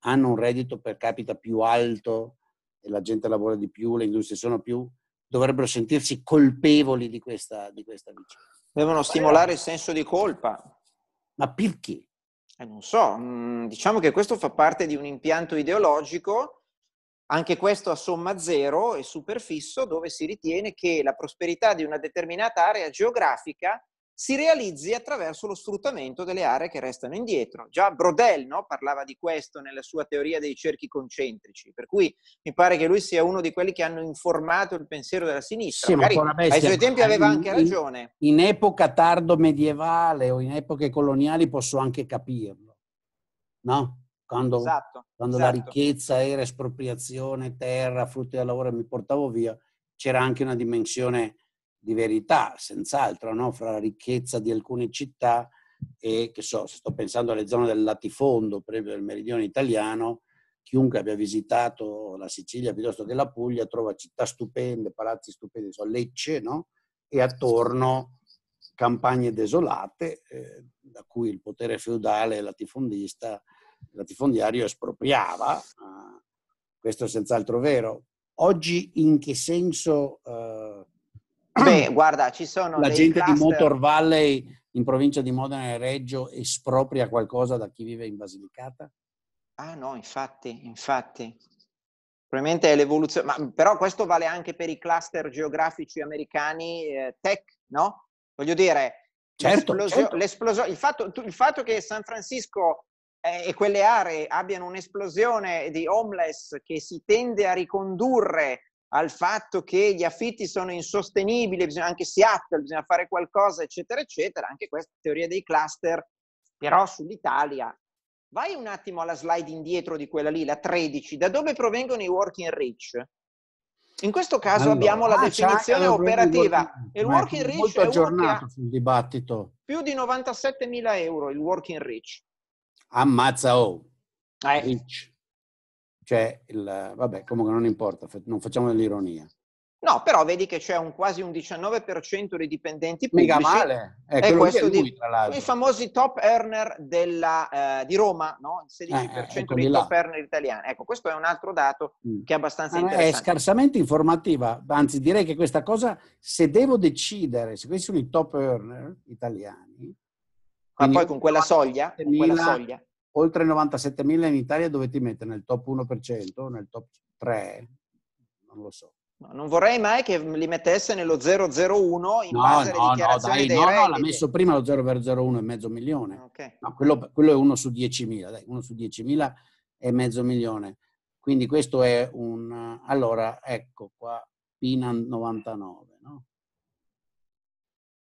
hanno un reddito per capita più alto e la gente lavora di più, le industrie sono più, dovrebbero sentirsi colpevoli di questa, di questa vicenda. Devono stimolare il senso di colpa. Ma perché? Eh, non so, mm, diciamo che questo fa parte di un impianto ideologico, anche questo a somma zero e superfisso, dove si ritiene che la prosperità di una determinata area geografica si realizzi attraverso lo sfruttamento delle aree che restano indietro. Già Brodel no, parlava di questo nella sua teoria dei cerchi concentrici, per cui mi pare che lui sia uno di quelli che hanno informato il pensiero della sinistra. Sì, Magari, bestia, ai suoi tempi aveva anche in, ragione. In, epoca tardo medievale o in epoche coloniali posso anche capirlo, no? Quando, esatto, quando esatto. la ricchezza era espropriazione, terra, frutti del lavoro e mi portavo via, c'era anche una dimensione di verità, senz'altro, no? fra la ricchezza di alcune città e, che so, se sto pensando alle zone del latifondo, per esempio del meridione italiano, chiunque abbia visitato la Sicilia piuttosto che la Puglia trova città stupende, palazzi stupendi, so, Lecce, no? E attorno campagne desolate eh, da cui il potere feudale latifondista, latifondiario espropriava. Eh, questo è senz'altro vero. Oggi in che senso eh, Beh, guarda, ci sono. La gente cluster... di Motor Valley in provincia di Modena e Reggio espropria qualcosa da chi vive in Basilicata? Ah no, infatti, infatti. Probabilmente è l'evoluzione, ma, però questo vale anche per i cluster geografici americani eh, tech, no? Voglio dire, certo, l'esplosio- certo. L'esplosio- il, fatto, il, fatto, che San Francisco eh, e quelle aree abbiano un'esplosione di homeless che si tende a ricondurre al fatto che gli affitti sono insostenibili, bisogna anche Seattle, bisogna fare qualcosa, eccetera, eccetera, anche questa teoria dei cluster, però sull'Italia. Vai un attimo alla slide indietro di quella lì, la 13, da dove provengono i working rich? In questo caso allora, abbiamo la ah, definizione operativa. Il working rich molto è aggiornato sul dibattito. Più di 97 mila euro il working rich. Ammazza oh. Eh. Rich cioè il... vabbè, comunque non importa, non facciamo dell'ironia. No, però vedi che c'è un quasi un 19% di dipendenti pubblici. Mica male. Eh, è questo di, lui, I famosi top earner della, eh, di Roma, no? il 16% eh, eh, ecco dei top earner italiani. Ecco, questo è un altro dato mm. che è abbastanza Ma ah, interessante. È scarsamente informativa, anzi direi che questa cosa, se devo decidere, se questi sono i top earner italiani... Ma poi con quella soglia? Con quella soglia oltre 97.000 in Italia dove ti mette? Nel top 1%? Nel top 3%? Non lo so. No, non vorrei mai che li mettesse nello 001 in no, base no, alle dichiarazioni no, dai, no, redditi. No, l'ha messo prima lo 001 e mezzo milione. Okay. No, quello, quello, è uno su 10.000, dai, uno su 10.000 e mezzo milione. Quindi questo è un... Allora, ecco qua, Pinan 99, no?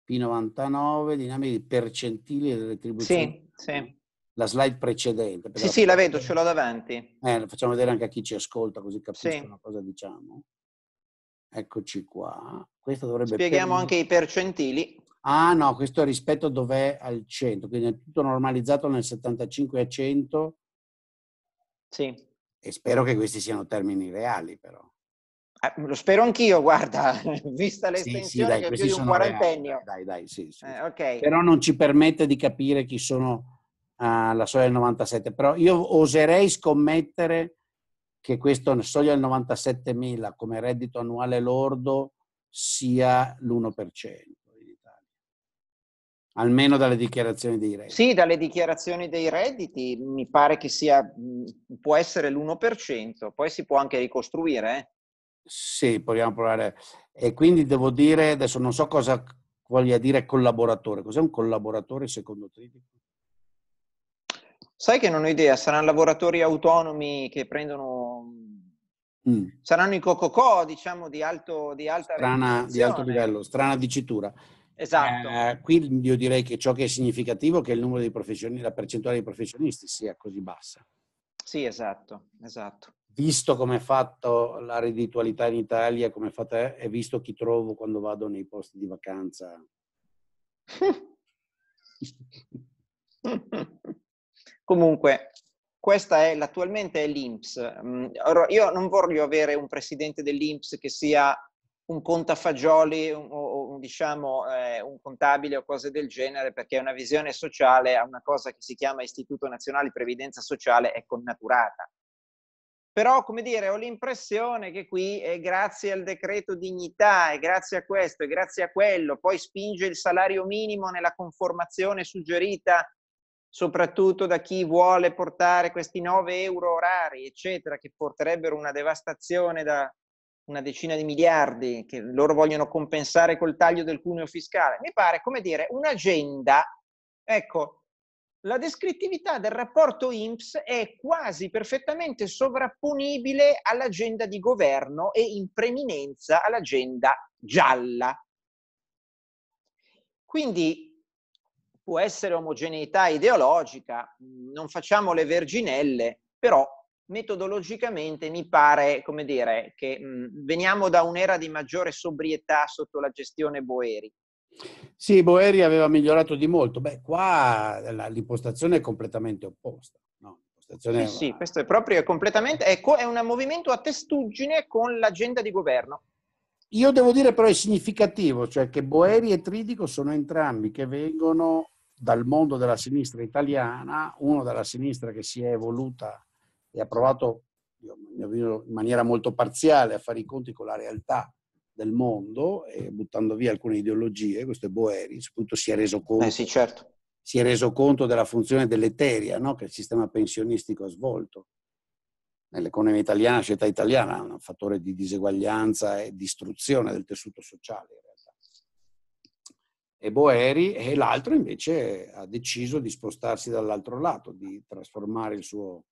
P99, dinamiche percentili delle retribuzioni. Sì, sì la slide precedente. Sì, la... sì, la vedo, eh, ce l'ho davanti. Eh, la facciamo vedere anche a chi ci ascolta così capiscono sì. cosa diciamo. Eccoci qua. Questo dovrebbe Spieghiamo per... anche i percentili. Ah no, questo è rispetto dov'è al 100, quindi è tutto normalizzato nel 75 a 100. Sì. E spero che questi siano termini reali però. Eh, lo spero anch'io, guarda, vista l'estensione sì, sì, dai, che è più di un quarantennio. Reali. Dai, dai, sì, sì. Eh, okay. Però non ci permette di capire chi sono Ah, la soglia del 97, però io oserei scommettere che questa soglia del 97.000 come reddito annuale lordo sia l'1% in Italia, almeno dalle dichiarazioni dei redditi. Sì, dalle dichiarazioni dei redditi mi pare che sia, può essere l'1%, poi si può anche ricostruire. Eh. Sì, proviamo a provare. E quindi devo dire, adesso non so cosa voglia dire collaboratore, cos'è un collaboratore secondo Tritico? Sai che non ho idea, saranno lavoratori autonomi che prendono... Mm. Saranno i cococò, diciamo, di, alto, di alta strana, di alto livello, strana dicitura. Esatto. Eh, qui io direi che ciò che è significativo è che il numero dei professionisti, la percentuale dei professionisti sia così bassa. Sì, esatto, esatto. Visto come è fatta la redditualità in Italia, come è fatta, e visto chi trovo quando vado nei posti di vacanza. Comunque, questa è l'attualmente è l'Inps. Mm, io non voglio avere un presidente dell'Inps che sia un contafagioli o, o diciamo eh, un contabile o cose del genere, perché una visione sociale a una cosa che si chiama Istituto Nazionale di Previdenza Sociale è connaturata. Però, come dire, ho l'impressione che qui è eh, grazie al decreto dignità, e grazie a questo, e grazie a quello, poi spinge il salario minimo nella conformazione suggerita soprattutto da chi vuole portare questi 9 euro orari, eccetera, che porterebbero una devastazione da una decina di miliardi che loro vogliono compensare col taglio del cuneo fiscale. Mi pare, come dire, un'agenda. Ecco, la descrittività del rapporto INPS è quasi perfettamente sovrapponibile all'agenda di governo e in preminenza all'agenda gialla. Quindi può essere omogeneità ideologica, non facciamo le verginelle, però metodologicamente mi pare, come dire, che veniamo da un'era di maggiore sobrietà sotto la gestione Boeri. Sì, Boeri aveva migliorato di molto. Beh, qua l'impostazione è completamente opposta. No? Sì, sì, questo è proprio è completamente, è, co- è un movimento a testuggine con l'agenda di governo. Io devo dire però è significativo, cioè che Boeri e Tridico sono entrambi che vengono dal mondo della sinistra italiana, uno della sinistra che si è evoluta e ha provato in maniera molto parziale a fare i conti con la realtà del mondo e buttando via alcune ideologie, questo è Boeri, soprattutto si è reso eh, conto, eh sì, certo. si è reso conto della funzione dell'eteria no? che il sistema pensionistico ha svolto nell'economia italiana, la società italiana, un fattore di diseguaglianza e distruzione del tessuto sociale e Boeri e l'altro invece ha deciso di spostarsi dall'altro lato, di trasformare il suo,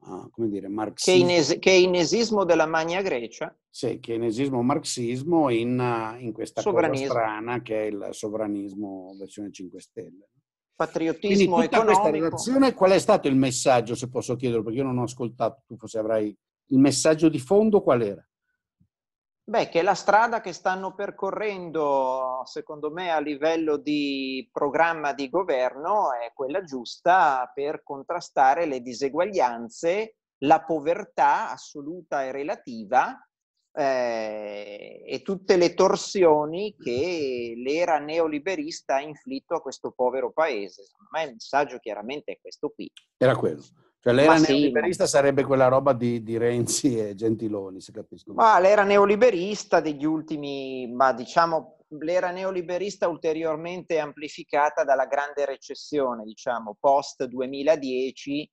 uh, come dire, marxismo. Keynesi- keynesismo della Magna Grecia. Sì, keynesismo marxismo in, in questa cosa strana che è il sovranismo versione 5 Stelle. Patriottismo Quindi tutta economico. questa relazione, qual è stato il messaggio, se posso chiederlo, perché io non ho ascoltato, tu forse avrai... Il messaggio di fondo qual era? Beh, che la strada che stanno percorrendo, secondo me, a livello di programma di governo è quella giusta per contrastare le diseguaglianze, la povertà assoluta e relativa eh, e tutte le torsioni che l'era neoliberista ha inflitto a questo povero paese. Secondo me il messaggio chiaramente è questo qui. Era quello. Cioè l'era ma neoliberista sì, sarebbe quella roba di, di, Renzi e Gentiloni, se capisco. Ma l'era neoliberista degli ultimi, ma diciamo l'era neoliberista ulteriormente amplificata dalla grande recessione, diciamo, post 2010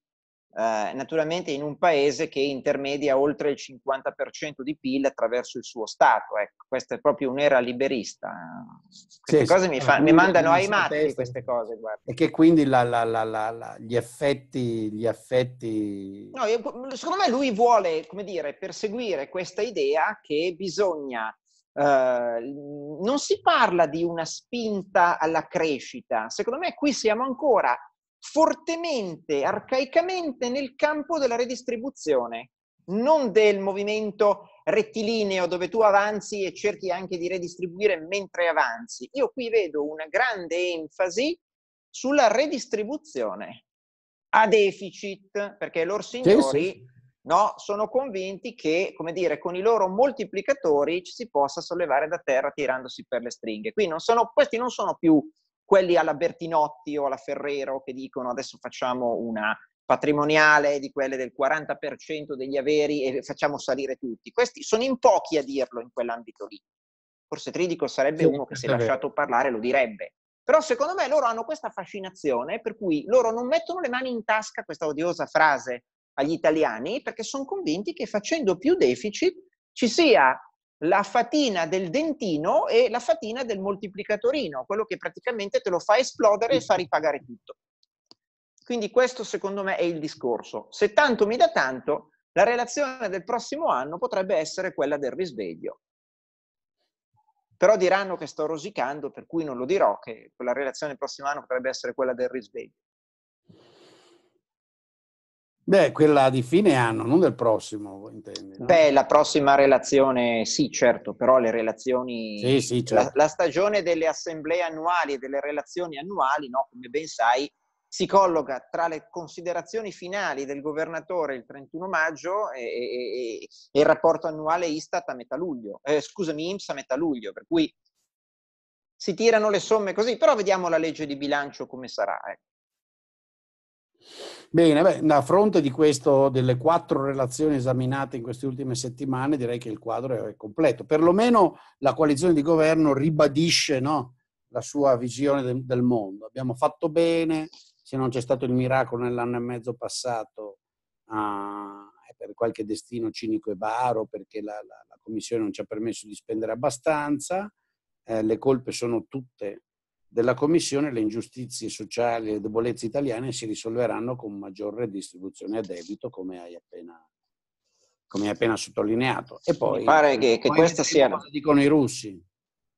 eh, naturalmente in un paese che intermedia oltre il 50% di PIL attraverso il suo Stato. Ecco, questa è proprio un'era liberista. Queste sì, cose sì, mi, eh, fa, mi mandano ai matti queste cose. Guarda. E che quindi la, la, la, gli, effetti, gli effetti... No, io, secondo me lui vuole, come dire, perseguire questa idea che bisogna Uh, non si parla di una spinta alla crescita, secondo me qui siamo ancora fortemente, arcaicamente nel campo della redistribuzione, non del movimento rettilineo dove tu avanzi e cerchi anche di redistribuire mentre avanzi. Io qui vedo una grande enfasi sulla redistribuzione a deficit, perché loro signori sì, sì. No, sono convinti che, come dire, con i loro moltiplicatori ci si possa sollevare da terra tirandosi per le stringhe. Qui non sono, questi non sono più quelli alla Bertinotti o alla Ferrero che dicono adesso facciamo una patrimoniale di quelle del 40% degli averi e facciamo salire tutti. Questi sono in pochi a dirlo in quell'ambito lì. Forse Tridico sarebbe sì, uno che se lasciato parlare lo direbbe. Però secondo me loro hanno questa fascinazione per cui loro non mettono le mani in tasca questa odiosa frase agli italiani perché sono convinti che facendo più deficit ci sia la fatina del dentino e la fatina del moltiplicatorino, quello che praticamente te lo fa esplodere e fa ripagare tutto. Quindi questo secondo me è il discorso. Se tanto mi dà tanto, la relazione del prossimo anno potrebbe essere quella del risveglio. Però diranno che sto rosicando, per cui non lo dirò, che la relazione del prossimo anno potrebbe essere quella del risveglio. Beh, quella di fine anno, non del prossimo, intendi. No? Beh, la prossima relazione, sì, certo, però le relazioni... Sì, sì, certo. la, la, stagione delle assemblee annuali e delle relazioni annuali, no, come ben sai, si colloca tra le considerazioni finali del governatore il 31 maggio e, e, e, e il rapporto annuale Istat a metà luglio, eh, scusami, IMSS a metà luglio, per cui si tirano le somme così, però vediamo la legge di bilancio come sarà. Eh. Bene, beh, a fronte di questo, delle quattro relazioni esaminate in queste ultime settimane, direi che il quadro è completo. Perlomeno la coalizione di governo ribadisce no, la sua visione de, del mondo. Abbiamo fatto bene, se non c'è stato il miracolo nell'anno e mezzo passato, ah, è per qualche destino cinico e baro, perché la, la, la Commissione non ci ha permesso di spendere abbastanza, eh, le colpe sono tutte della Commissione le ingiustizie sociali e le debolezze italiane si risolveranno con maggior redistribuzione a debito, come hai appena, come hai appena sottolineato. E poi, Mi pare che, che questa sia... Cosa dicono i russi?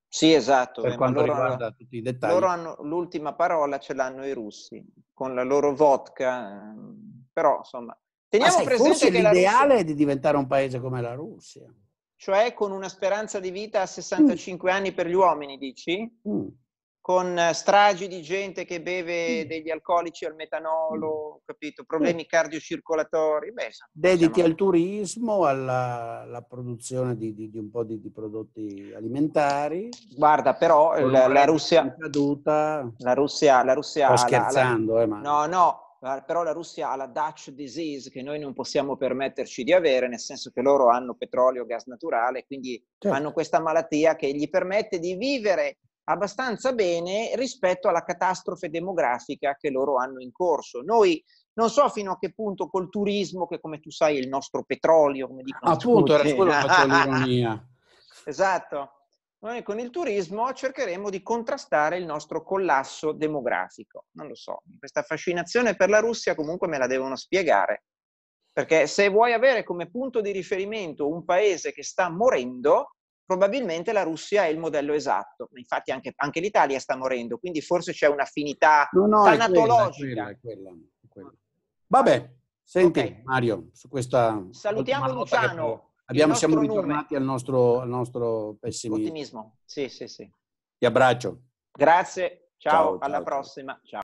Sì, esatto. Per eh, quanto loro, riguarda tutti i dettagli. Loro hanno, l'ultima parola ce l'hanno i russi, con la loro vodka, ehm, però insomma... Teniamo sai, presente forse che l'ideale Russia... è di diventare un paese come la Russia. Cioè con una speranza di vita a 65 mm. anni per gli uomini, dici? Mm con eh, stragi di gente che beve degli alcolici al metanolo, mm. capito? Problemi cardiocircolatori. Beh, Dediti diciamo... al turismo, alla, alla produzione di, di, di, un po' di, di, prodotti alimentari. Guarda, però eh, la, la, Russia... Caduta. La Russia... La Russia Sto scherzando, la, eh, ma... No, no, però la Russia ha la Dutch disease che noi non possiamo permetterci di avere, nel senso che loro hanno petrolio, gas naturale, quindi certo. hanno questa malattia che gli permette di vivere abbastanza bene rispetto alla catastrofe demografica che loro hanno in corso. Noi non so fino a che punto col turismo, che come tu sai è il nostro petrolio, come dicono Appunto, era quello che facevo l'ironia. esatto. Noi con il turismo cercheremo di contrastare il nostro collasso demografico. Non lo so, questa fascinazione per la Russia comunque me la devono spiegare. Perché se vuoi avere come punto di riferimento un paese che sta morendo, probabilmente la Russia è il modello esatto. Infatti anche, anche l'Italia sta morendo, quindi forse c'è un'affinità no, no, tanatologica. È quella, è quella, è quella, Vabbè, senti okay. Mario, su questa... Salutiamo Luciano. Abbiamo, siamo ritornati al nostro, al nostro pessimismo. Ottimismo, sì, sì, sì. Ti abbraccio. Grazie, ciao, ciao alla ciao, prossima. Ciao.